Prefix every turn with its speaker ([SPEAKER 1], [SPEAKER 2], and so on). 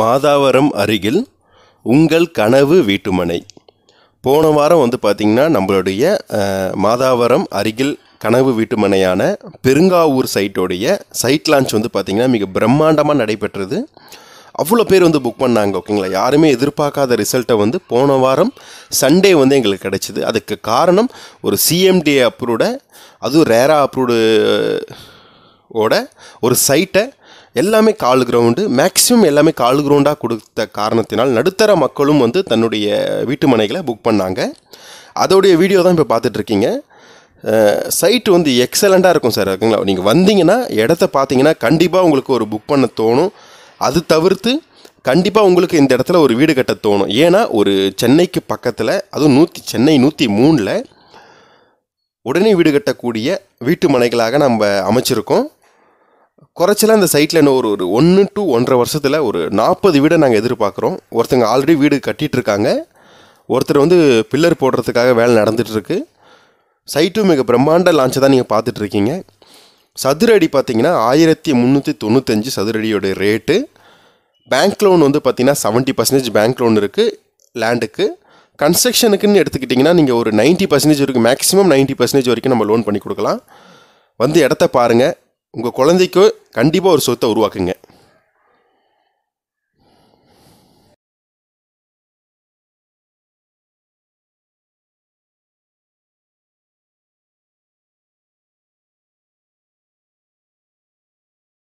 [SPEAKER 1] மாதாவரம் அருகில் உங்கள் கனவு வீட்டுமனை போன வாரம் வந்து பார்த்திங்கன்னா நம்மளுடைய மாதாவரம் அருகில் கனவு வீட்டுமனையான பெருங்காவூர் சைட்டோடைய சைட் லான்ச் வந்து பார்த்திங்கன்னா மிக பிரம்மாண்டமாக நடைபெற்றது அவ்வளோ பேர் வந்து புக் பண்ணாங்க ஓகேங்களா யாருமே எதிர்பார்க்காத ரிசல்ட்டை வந்து போன வாரம் சண்டே வந்து எங்களுக்கு கிடச்சிது அதுக்கு காரணம் ஒரு சிஎம்டிஏ அப்ரூவ்டை அதுவும் ரேரா அப்ரூவ்டு ஓட ஒரு சைட்டை எல்லாமே கால் கிரவுண்டு மேக்ஸிமம் எல்லாமே கால் கிரவுண்டாக கொடுத்த காரணத்தினால் நடுத்தர மக்களும் வந்து தன்னுடைய வீட்டு மனைகளை புக் பண்ணாங்க அதோடைய வீடியோ தான் இப்போ பார்த்துட்ருக்கீங்க சைட் வந்து எக்ஸலண்ட்டாக இருக்கும் சார் இருக்குங்களா நீங்கள் வந்தீங்கன்னா இடத்த பார்த்தீங்கன்னா கண்டிப்பாக உங்களுக்கு ஒரு புக் பண்ண தோணும் அது தவிர்த்து கண்டிப்பாக உங்களுக்கு இந்த இடத்துல ஒரு வீடு கட்ட தோணும் ஏன்னா ஒரு சென்னைக்கு பக்கத்தில் அதுவும் நூற்றி சென்னை நூற்றி மூணில் உடனே வீடு கட்டக்கூடிய வீட்டு மனைகளாக நம்ம அமைச்சிருக்கோம் குறைச்சலாக இந்த சைட்டில் இன்னும் ஒரு ஒரு ஒன்று டு ஒன்றரை வருஷத்தில் ஒரு நாற்பது வீடை நாங்கள் எதிர்பார்க்குறோம் ஒருத்தங்க ஆல்ரெடி வீடு கட்டிகிட்ருக்காங்க ஒருத்தர் வந்து பில்லர் போடுறதுக்காக வேலை நடந்துகிட்ருக்கு சைட்டும் மிக பிரம்மாண்ட லான்ச்சை தான் நீங்கள் பார்த்துட்ருக்கீங்க சதுரடி பார்த்திங்கன்னா பார்த்தீங்கன்னா ஆயிரத்தி முந்நூற்றி தொண்ணூத்தஞ்சு சதுரடியோடைய ரேட்டு பேங்க் லோன் வந்து பார்த்திங்கன்னா செவன்ட்டி பர்சன்டேஜ் பேங்க் லோன் இருக்குது லேண்டுக்கு கன்ஸ்ட்ரக்ஷனுக்குன்னு எடுத்துக்கிட்டிங்கன்னா நீங்கள் ஒரு நைன்ட்டி பர்சன்டேஜ் வரைக்கும் மேக்ஸிமம் நைன்ட்டி பர்சன்டேஜ் வரைக்கும் நம்ம லோன் பண்ணி கொடுக்கலாம் வந்து இடத்த பாருங்கள் உங்கள் குழந்தைக்கு கண்டிப்பாக ஒரு சொத்தை உருவாக்குங்க